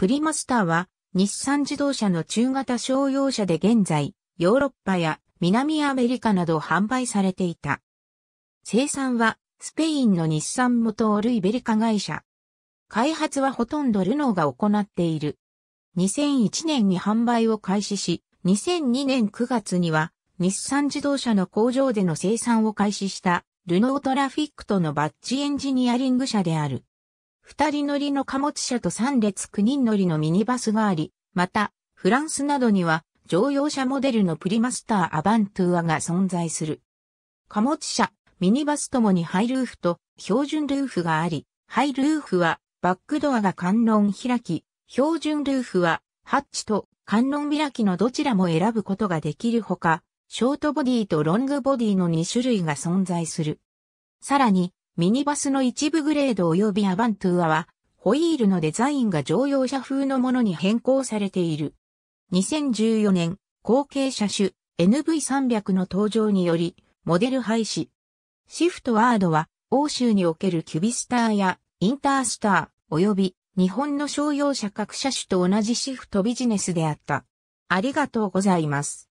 プリマスターは日産自動車の中型商用車で現在、ヨーロッパや南アメリカなど販売されていた。生産はスペインの日産元オルイベリカ会社。開発はほとんどルノーが行っている。2001年に販売を開始し、2002年9月には日産自動車の工場での生産を開始したルノートラフィックとのバッチエンジニアリング社である。二人乗りの貨物車と三列九人乗りのミニバスがあり、また、フランスなどには乗用車モデルのプリマスターアバントゥアが存在する。貨物車、ミニバスともにハイルーフと標準ルーフがあり、ハイルーフはバックドアが観音開き、標準ルーフはハッチと観音開きのどちらも選ぶことができるほか、ショートボディとロングボディの2種類が存在する。さらに、ミニバスの一部グレード及びアバントゥアは、ホイールのデザインが乗用車風のものに変更されている。2014年、後継車種 NV300 の登場により、モデル廃止。シフトワードは、欧州におけるキュビスターやインタースター、及び日本の商用車各車種と同じシフトビジネスであった。ありがとうございます。